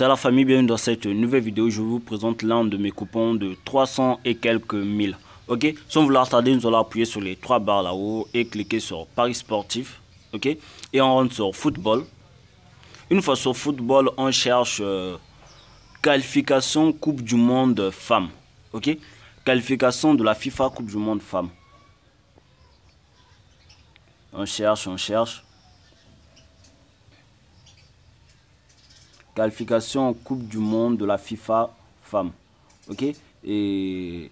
C'est la famille, bienvenue dans cette nouvelle vidéo. Je vous présente l'un de mes coupons de 300 et quelques mille. Ok, sans vouloir tarder, nous allons appuyer sur les trois barres là-haut et cliquer sur Paris sportif. Ok, et on rentre sur football. Une fois sur football, on cherche euh, qualification Coupe du Monde Femme, Ok, qualification de la FIFA Coupe du Monde Femme. On cherche, on cherche. qualification Coupe du Monde de la FIFA femme Ok Et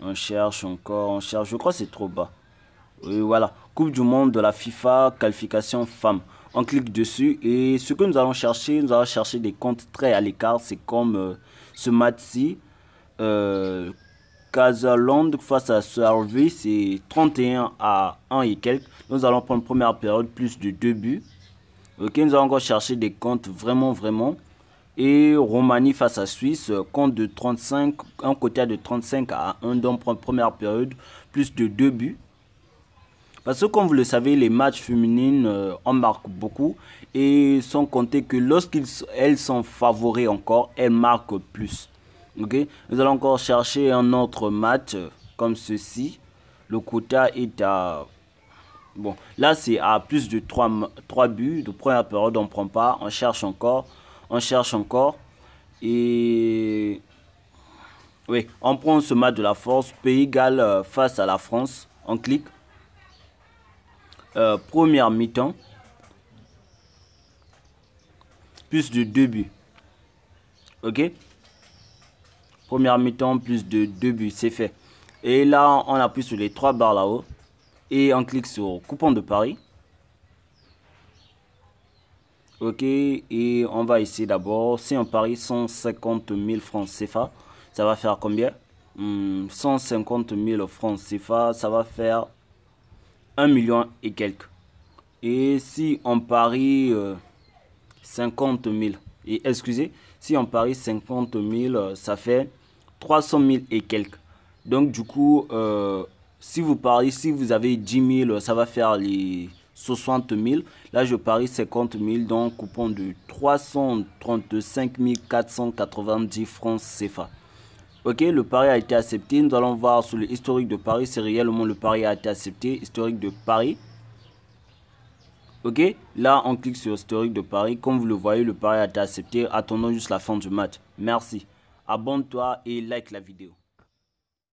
on cherche encore, on cherche. Je crois que c'est trop bas. Oui, voilà. Coupe du Monde de la FIFA qualification femme On clique dessus et ce que nous allons chercher, nous allons chercher des comptes très à l'écart. C'est comme euh, ce match-ci. Euh, face à Servi, c'est 31 à 1 et quelques. Nous allons prendre première période plus de deux buts. Ok, nous allons encore chercher des comptes vraiment, vraiment. Et Roumanie face à Suisse, compte de 35, un quota de 35 à 1 dans la première période, plus de 2 buts. Parce que comme vous le savez, les matchs féminines euh, en marquent beaucoup et sans compter que lorsqu'elles sont favorées encore, elles marquent plus. Ok, Nous allons encore chercher un autre match euh, comme ceci. Le quota est à Bon, là, c'est à plus de 3, buts. De première période, on ne prend pas. On cherche encore. On cherche encore. Et. Oui, on prend ce match de la force. Pays égal euh, face à la France. On clique. Euh, première mi-temps. Plus de 2 buts. Ok Première mi-temps, plus de 2 buts. C'est fait. Et là, on appuie sur les 3 barres là-haut et on clique sur coupon de Paris. Ok, et on va essayer d'abord, si on parie 150 000 francs CFA, ça va faire combien 150 hmm, 000 francs CFA, ça va faire 1 million et quelques. Et si on parie 50 euh, 000, et excusez, si on parie 50 000, ça fait 300 000 et quelques. Donc du coup, euh, si vous pariez, si vous avez 10 000, ça va faire les 60 000. Là, je parie 50 000, donc coupon de 335 490 francs CFA. Ok, le pari a été accepté. Nous allons voir sur le historique de Paris. C'est réellement le pari a été accepté. Historique de Paris. Ok, là on clique sur historique de Paris. Comme vous le voyez, le pari a été accepté. Attendons juste la fin du match. Merci. Abonne-toi et like la vidéo.